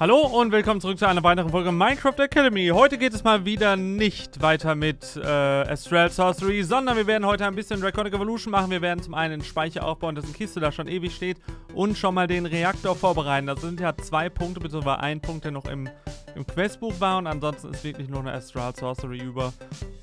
Hallo und willkommen zurück zu einer weiteren Folge Minecraft Academy. Heute geht es mal wieder nicht weiter mit äh, Astral Sorcery, sondern wir werden heute ein bisschen Draconic Evolution machen. Wir werden zum einen einen Speicher aufbauen, dessen Kiste da schon ewig steht, und schon mal den Reaktor vorbereiten. Das sind ja zwei Punkte, beziehungsweise ein Punkt, der noch im, im Questbuch war. Und ansonsten ist wirklich nur eine Astral Sorcery über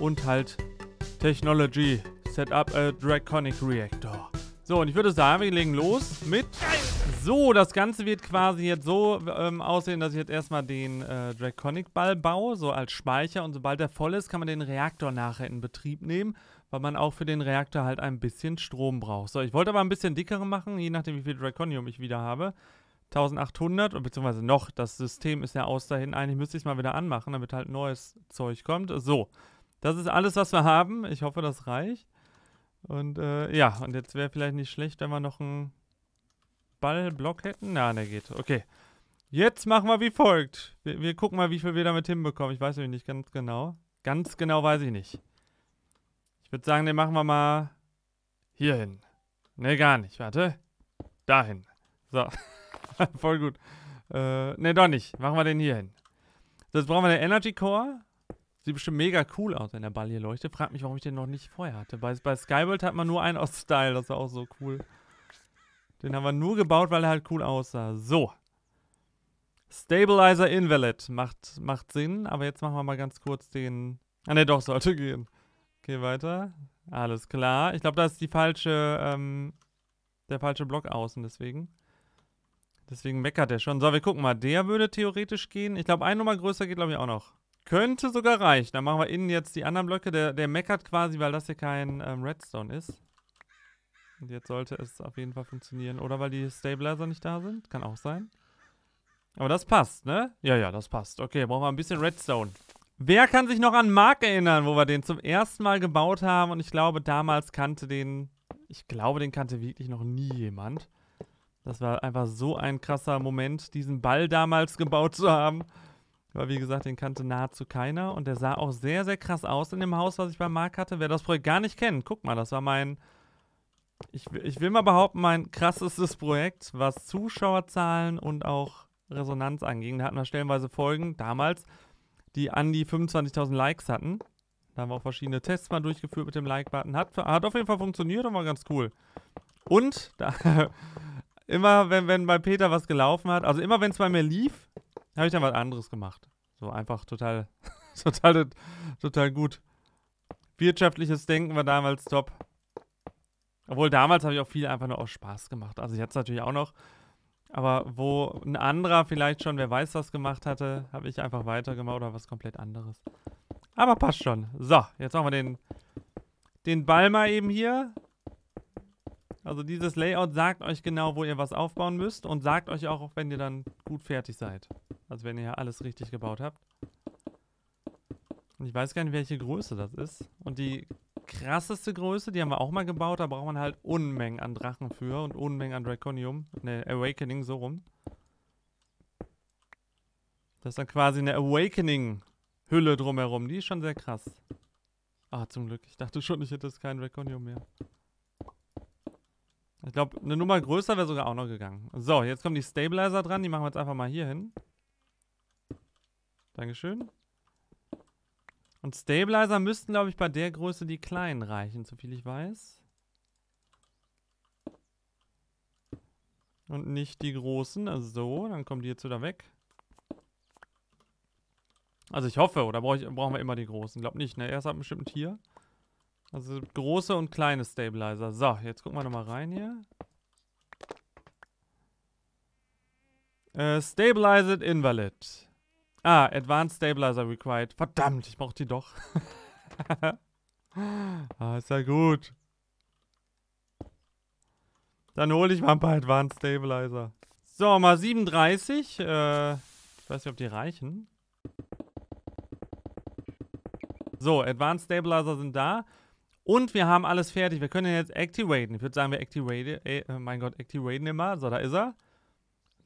und halt Technology. Setup a äh, Draconic Reactor. So, und ich würde sagen, wir legen los mit... So, das Ganze wird quasi jetzt so ähm, aussehen, dass ich jetzt erstmal den äh, Draconic-Ball baue, so als Speicher. Und sobald der voll ist, kann man den Reaktor nachher in Betrieb nehmen, weil man auch für den Reaktor halt ein bisschen Strom braucht. So, ich wollte aber ein bisschen dickere machen, je nachdem, wie viel Draconium ich wieder habe. 1800, beziehungsweise noch, das System ist ja aus dahin. Eigentlich müsste ich es mal wieder anmachen, damit halt neues Zeug kommt. So, das ist alles, was wir haben. Ich hoffe, das reicht. Und äh, ja, und jetzt wäre vielleicht nicht schlecht, wenn wir noch einen Ballblock hätten. Na, der geht. Okay. Jetzt machen wir wie folgt. Wir, wir gucken mal, wie viel wir damit hinbekommen. Ich weiß nämlich nicht ganz genau. Ganz genau weiß ich nicht. Ich würde sagen, den machen wir mal hier hin. Ne, gar nicht. Warte. Dahin. So. Voll gut. Äh, ne, doch nicht. Machen wir den hier hin. So, jetzt brauchen wir den Energy Core. Sieht bestimmt mega cool aus, wenn der Ball hier leuchtet. Frag mich, warum ich den noch nicht vorher hatte. Bei, bei Skyworld hat man nur einen aus Style, das war auch so cool. Den haben wir nur gebaut, weil er halt cool aussah. So. Stabilizer Invalid. Macht, macht Sinn, aber jetzt machen wir mal ganz kurz den... Ah ne, doch, sollte gehen. Okay, weiter. Alles klar. Ich glaube, da ist die falsche, ähm, der falsche Block außen, deswegen. Deswegen meckert er schon. So, wir gucken mal. Der würde theoretisch gehen. Ich glaube, ein Nummer größer geht, glaube ich, auch noch. Könnte sogar reichen. Dann machen wir innen jetzt die anderen Blöcke. Der, der meckert quasi, weil das hier kein ähm, Redstone ist. Und jetzt sollte es auf jeden Fall funktionieren. Oder weil die Stabilizer nicht da sind. Kann auch sein. Aber das passt, ne? Ja, ja, das passt. Okay, brauchen wir ein bisschen Redstone. Wer kann sich noch an Mark erinnern, wo wir den zum ersten Mal gebaut haben? Und ich glaube, damals kannte den... Ich glaube, den kannte wirklich noch nie jemand. Das war einfach so ein krasser Moment, diesen Ball damals gebaut zu haben. Weil, wie gesagt, den kannte nahezu keiner und der sah auch sehr, sehr krass aus in dem Haus, was ich bei Marc hatte. Wer das Projekt gar nicht kennt, guck mal, das war mein, ich, ich will mal behaupten, mein krassestes Projekt, was Zuschauerzahlen und auch Resonanz anging. Da hatten wir stellenweise Folgen damals, die an die 25.000 Likes hatten. Da haben wir auch verschiedene Tests mal durchgeführt mit dem Like-Button. Hat, hat auf jeden Fall funktioniert und war ganz cool. Und da, immer, wenn, wenn bei Peter was gelaufen hat, also immer wenn es bei mir lief, habe ich dann was anderes gemacht. So einfach total, total, total gut. Wirtschaftliches Denken war damals top. Obwohl damals habe ich auch viel einfach nur aus Spaß gemacht. Also jetzt natürlich auch noch. Aber wo ein anderer vielleicht schon, wer weiß, was gemacht hatte, habe ich einfach weitergemacht oder was komplett anderes. Aber passt schon. So, jetzt machen wir den, den Ball mal eben hier. Also dieses Layout sagt euch genau, wo ihr was aufbauen müsst und sagt euch auch, wenn ihr dann gut fertig seid. Also wenn ihr ja alles richtig gebaut habt. Und ich weiß gar nicht, welche Größe das ist. Und die krasseste Größe, die haben wir auch mal gebaut. Da braucht man halt Unmengen an Drachen für und Unmengen an Draconium. Ne, Awakening, so rum. Das ist dann quasi eine Awakening-Hülle drumherum. Die ist schon sehr krass. Ah, zum Glück. Ich dachte schon, ich hätte jetzt kein Draconium mehr. Ich glaube, eine Nummer größer wäre sogar auch noch gegangen. So, jetzt kommen die Stabilizer dran. Die machen wir jetzt einfach mal hier hin. Dankeschön. Und Stabilizer müssten, glaube ich, bei der Größe die kleinen reichen, soviel ich weiß. Und nicht die großen. Also so, dann kommen die jetzt wieder weg. Also ich hoffe, oder brauch ich, brauchen wir immer die großen? Glaub nicht, ne? Erst hat bestimmt ein Tier. Also große und kleine Stabilizer. So, jetzt gucken wir nochmal rein hier. Äh, Stabilized Invalid. Ah, Advanced Stabilizer required. Verdammt, ich brauche die doch. ah, ist ja gut. Dann hole ich mal ein paar Advanced Stabilizer. So, mal 37. Äh, ich weiß nicht, ob die reichen. So, Advanced Stabilizer sind da. Und wir haben alles fertig. Wir können jetzt activaten. Ich würde sagen, wir activaten. Äh, mein Gott, activaten immer. So, da ist er.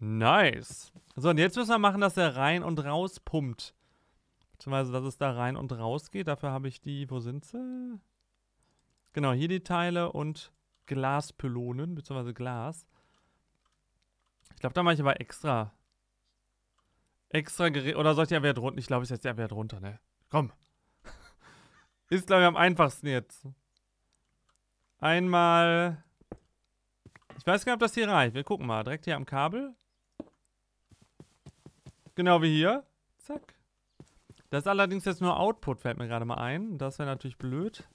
Nice. So, und jetzt müssen wir machen, dass er rein und raus pumpt. Beziehungsweise, dass es da rein und raus geht. Dafür habe ich die, wo sind sie? Genau, hier die Teile und Glaspylonen, beziehungsweise Glas. Ich glaube, da mache ich aber extra. Extra Gerät. Oder soll ich die Abwehr drunter? Ich glaube, ich setze die Abwehr drunter, ne? Komm. Ist, glaube ich, am einfachsten jetzt. Einmal. Ich weiß gar nicht, ob das hier reicht. Wir gucken mal. Direkt hier am Kabel. Genau wie hier. Zack. Das ist allerdings jetzt nur Output, fällt mir gerade mal ein. Das wäre natürlich blöd.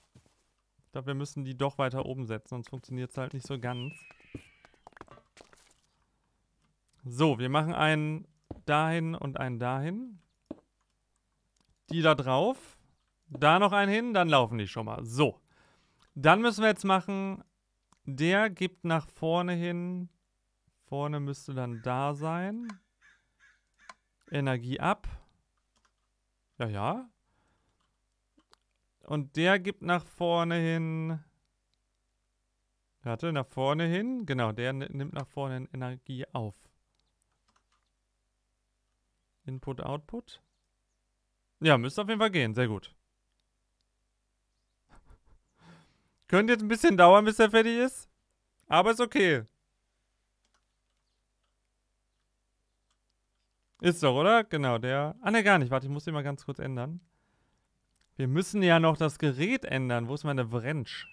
Ich glaube, wir müssen die doch weiter oben setzen, sonst funktioniert es halt nicht so ganz. So, wir machen einen dahin und einen dahin. Die da drauf. Da noch einen hin, dann laufen die schon mal. So. Dann müssen wir jetzt machen, der gibt nach vorne hin. Vorne müsste dann da sein. Energie ab. Ja, ja. Und der gibt nach vorne hin... Warte, nach vorne hin. Genau, der nimmt nach vorne Energie auf. Input, Output. Ja, müsste auf jeden Fall gehen. Sehr gut. Könnte jetzt ein bisschen dauern, bis er fertig ist. Aber ist okay. Ist doch, oder? Genau, der. Ah, ne, gar nicht. Warte, ich muss den mal ganz kurz ändern. Wir müssen ja noch das Gerät ändern. Wo ist meine Wrench?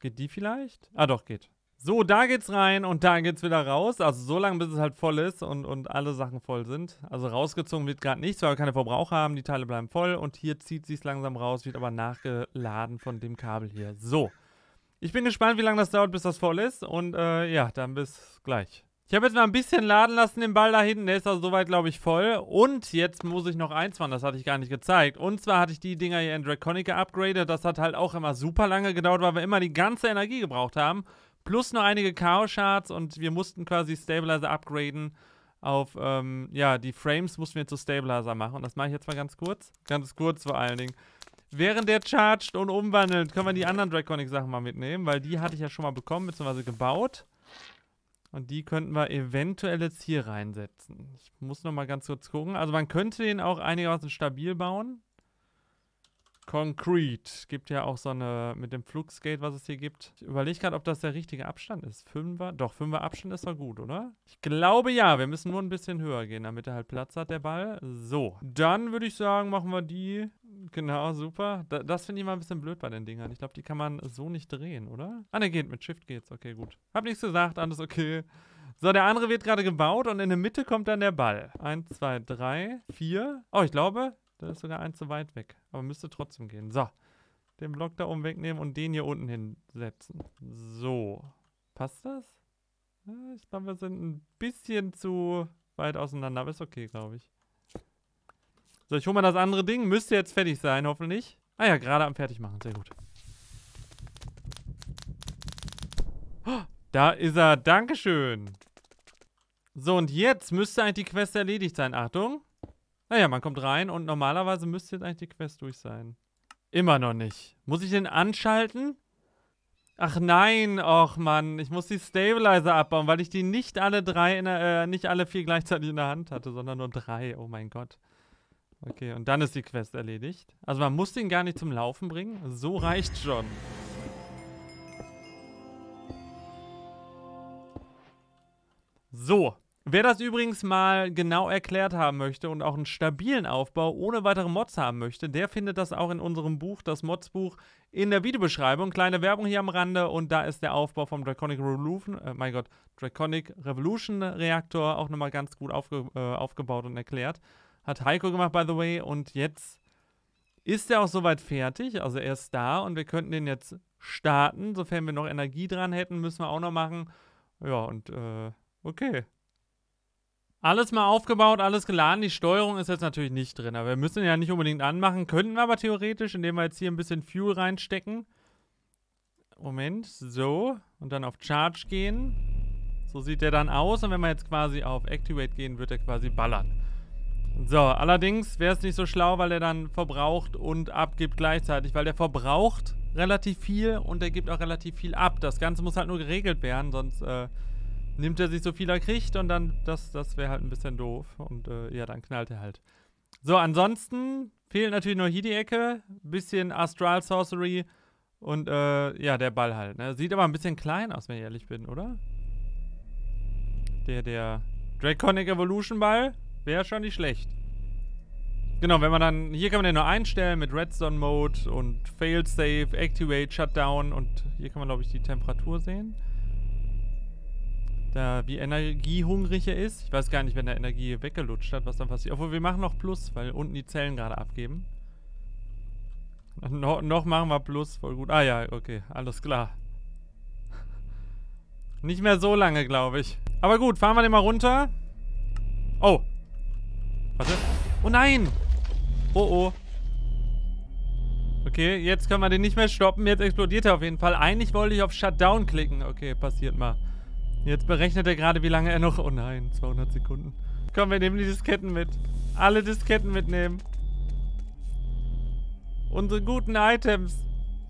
Geht die vielleicht? Ah, doch, geht. So, da geht's rein und da geht's wieder raus. Also so lange, bis es halt voll ist und, und alle Sachen voll sind. Also rausgezogen wird gerade nichts, weil wir keine Verbraucher haben. Die Teile bleiben voll und hier zieht sich's langsam raus, wird aber nachgeladen von dem Kabel hier. So. Ich bin gespannt, wie lange das dauert, bis das voll ist. Und äh, ja, dann bis gleich. Ich habe jetzt mal ein bisschen laden lassen, den Ball da hinten. Der ist also soweit, glaube ich, voll. Und jetzt muss ich noch eins machen, das hatte ich gar nicht gezeigt. Und zwar hatte ich die Dinger hier in Draconica upgraded. Das hat halt auch immer super lange gedauert, weil wir immer die ganze Energie gebraucht haben. Plus nur einige Chaos-Shards und wir mussten quasi Stabilizer upgraden. Auf, ähm, ja, die Frames mussten wir zu Stabilizer machen. Und das mache ich jetzt mal ganz kurz. Ganz kurz vor allen Dingen. Während der charged und umwandelt, können wir die anderen Draconic-Sachen mal mitnehmen, weil die hatte ich ja schon mal bekommen, beziehungsweise gebaut. Und die könnten wir eventuell jetzt hier reinsetzen. Ich muss noch mal ganz kurz gucken. Also man könnte den auch einigermaßen stabil bauen. Concrete. Gibt ja auch so eine mit dem Flugskate, was es hier gibt. Ich überlege gerade, ob das der richtige Abstand ist. Fünfer? Doch, Fünfer Abstand ist doch gut, oder? Ich glaube ja. Wir müssen nur ein bisschen höher gehen, damit er halt Platz hat, der Ball. So. Dann würde ich sagen, machen wir die. Genau, super. Da, das finde ich mal ein bisschen blöd bei den Dingern. Ich glaube, die kann man so nicht drehen, oder? Ah, ne, geht. Mit Shift geht's. Okay, gut. Hab nichts gesagt. Alles okay. So, der andere wird gerade gebaut und in der Mitte kommt dann der Ball. Eins, zwei, drei, vier. Oh, ich glaube, da ist sogar eins zu weit weg. Aber müsste trotzdem gehen. So. Den Block da oben wegnehmen und den hier unten hinsetzen. So. Passt das? Äh, ich glaube, wir sind ein bisschen zu weit auseinander. Aber ist okay, glaube ich. So, ich hole mal das andere Ding. Müsste jetzt fertig sein, hoffentlich. Ah ja, gerade am fertig machen. Sehr gut. Oh, da ist er. Dankeschön. So, und jetzt müsste eigentlich die Quest erledigt sein. Achtung. Naja, man kommt rein und normalerweise müsste jetzt eigentlich die Quest durch sein. Immer noch nicht. Muss ich den anschalten? Ach nein, och Mann, ich muss die Stabilizer abbauen, weil ich die nicht alle drei, der, äh, nicht alle vier gleichzeitig in der Hand hatte, sondern nur drei. Oh mein Gott. Okay, und dann ist die Quest erledigt. Also man muss den gar nicht zum Laufen bringen. So reicht schon. So. Wer das übrigens mal genau erklärt haben möchte und auch einen stabilen Aufbau ohne weitere Mods haben möchte, der findet das auch in unserem Buch, das Modsbuch, in der Videobeschreibung. Kleine Werbung hier am Rande und da ist der Aufbau vom Draconic Revolution, äh, mein Gott, Draconic Revolution Reaktor auch nochmal ganz gut aufge äh, aufgebaut und erklärt. Hat Heiko gemacht, by the way, und jetzt ist er auch soweit fertig. Also er ist da und wir könnten den jetzt starten. Sofern wir noch Energie dran hätten, müssen wir auch noch machen. Ja, und äh, okay. Alles mal aufgebaut, alles geladen. Die Steuerung ist jetzt natürlich nicht drin, aber wir müssen ja nicht unbedingt anmachen. Könnten wir aber theoretisch, indem wir jetzt hier ein bisschen Fuel reinstecken. Moment, so. Und dann auf Charge gehen. So sieht der dann aus. Und wenn wir jetzt quasi auf Activate gehen, wird er quasi ballern. So, allerdings wäre es nicht so schlau, weil er dann verbraucht und abgibt gleichzeitig. Weil der verbraucht relativ viel und er gibt auch relativ viel ab. Das Ganze muss halt nur geregelt werden, sonst... Äh, nimmt er sich so viel er kriegt und dann, das, das wäre halt ein bisschen doof. Und äh, ja, dann knallt er halt. So, ansonsten fehlt natürlich nur hier die Ecke, bisschen Astral Sorcery und äh, ja, der Ball halt. Ne? Sieht aber ein bisschen klein aus, wenn ich ehrlich bin, oder? Der, der Draconic Evolution Ball wäre schon nicht schlecht. Genau, wenn man dann, hier kann man den nur einstellen mit Redstone Mode und Failsafe, Activate, Shutdown und hier kann man glaube ich die Temperatur sehen da wie energiehungrig er ist. Ich weiß gar nicht, wenn der Energie weggelutscht hat, was dann passiert. Obwohl, wir machen noch Plus, weil unten die Zellen gerade abgeben. No, noch machen wir Plus, voll gut. Ah ja, okay, alles klar. Nicht mehr so lange, glaube ich. Aber gut, fahren wir den mal runter. Oh. Warte. Oh nein! Oh oh. Okay, jetzt können wir den nicht mehr stoppen. Jetzt explodiert er auf jeden Fall. Eigentlich wollte ich auf Shutdown klicken. Okay, passiert mal. Jetzt berechnet er gerade, wie lange er noch... Oh nein, 200 Sekunden. Komm, wir nehmen die Disketten mit. Alle Disketten mitnehmen. Unsere guten Items.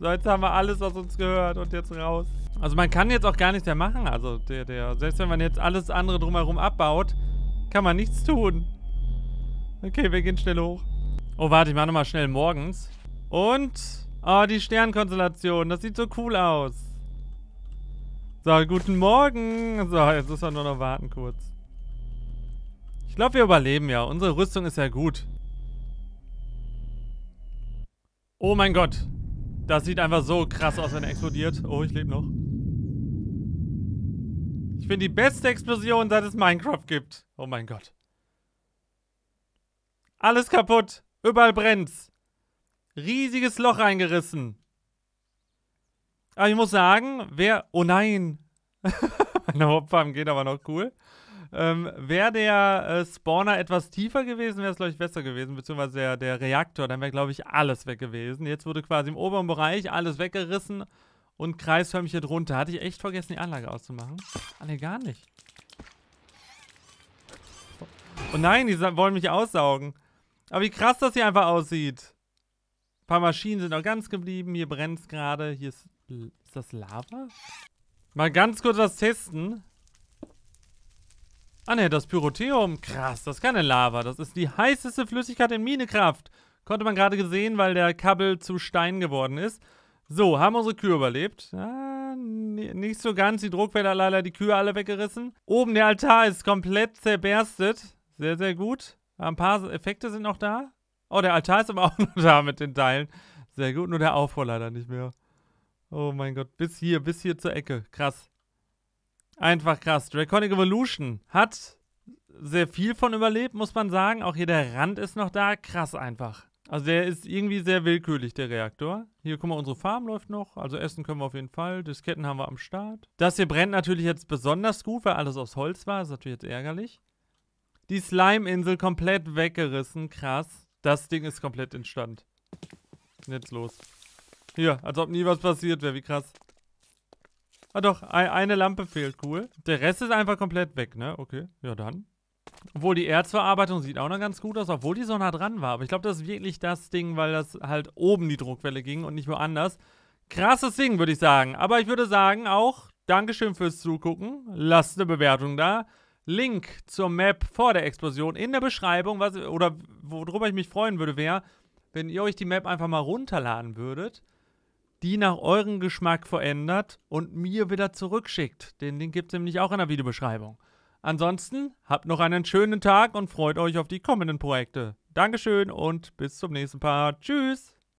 So, jetzt haben wir alles, was uns gehört und jetzt raus. Also man kann jetzt auch gar nichts mehr machen. Also der, der, selbst wenn man jetzt alles andere drumherum abbaut, kann man nichts tun. Okay, wir gehen schnell hoch. Oh, warte, ich mache nochmal schnell morgens. Und, oh, die Sternkonstellation. Das sieht so cool aus. So, guten Morgen. So, jetzt müssen wir nur noch warten kurz. Ich glaube, wir überleben ja. Unsere Rüstung ist ja gut. Oh mein Gott. Das sieht einfach so krass aus, wenn er explodiert. Oh, ich lebe noch. Ich bin die beste Explosion, seit es Minecraft gibt. Oh mein Gott. Alles kaputt. Überall brennt's. Riesiges Loch eingerissen. Aber ich muss sagen, wer. Oh nein! Meine Hauptfarben geht aber noch cool. Ähm, wäre der äh, Spawner etwas tiefer gewesen, wäre es, glaube ich, besser gewesen, beziehungsweise der, der Reaktor, dann wäre, glaube ich, alles weg gewesen. Jetzt wurde quasi im oberen Bereich alles weggerissen und kreisförmig hier drunter. Hatte ich echt vergessen, die Anlage auszumachen? Ah, nee, gar nicht. Oh nein, die wollen mich aussaugen. Aber wie krass das hier einfach aussieht. Ein paar Maschinen sind noch ganz geblieben. Hier brennt es gerade. Hier ist ist das Lava? Mal ganz kurz was testen. Ah ne, das Pyrotheum. Krass, das ist keine Lava. Das ist die heißeste Flüssigkeit in Minecraft. Konnte man gerade gesehen, weil der Kabel zu Stein geworden ist. So, haben unsere Kühe überlebt. Ah, nicht so ganz. Die Druckwelle hat leider die Kühe alle weggerissen. Oben der Altar ist komplett zerberstet. Sehr, sehr gut. Ein paar Effekte sind noch da. Oh, der Altar ist aber auch noch da mit den Teilen. Sehr gut, nur der Aufbau leider nicht mehr. Oh mein Gott, bis hier, bis hier zur Ecke. Krass. Einfach krass. Draconic Evolution hat sehr viel von überlebt, muss man sagen. Auch hier der Rand ist noch da. Krass einfach. Also der ist irgendwie sehr willkürlich, der Reaktor. Hier, guck mal, unsere Farm läuft noch. Also Essen können wir auf jeden Fall. Disketten haben wir am Start. Das hier brennt natürlich jetzt besonders gut, weil alles aus Holz war. Das ist natürlich jetzt ärgerlich. Die Slime-Insel komplett weggerissen. Krass. Das Ding ist komplett in Jetzt los. Hier, als ob nie was passiert wäre. Wie krass. Ah doch, eine Lampe fehlt, cool. Der Rest ist einfach komplett weg, ne? Okay, ja dann. Obwohl die Erzverarbeitung sieht auch noch ganz gut aus, obwohl die so nah dran war. Aber ich glaube, das ist wirklich das Ding, weil das halt oben die Druckwelle ging und nicht woanders. Krasses Ding, würde ich sagen. Aber ich würde sagen auch, Dankeschön fürs Zugucken. Lasst eine Bewertung da. Link zur Map vor der Explosion in der Beschreibung. Was, oder worüber ich mich freuen würde, wäre, wenn ihr euch die Map einfach mal runterladen würdet die nach eurem Geschmack verändert und mir wieder zurückschickt. Den Link gibt es nämlich auch in der Videobeschreibung. Ansonsten habt noch einen schönen Tag und freut euch auf die kommenden Projekte. Dankeschön und bis zum nächsten Part. Tschüss!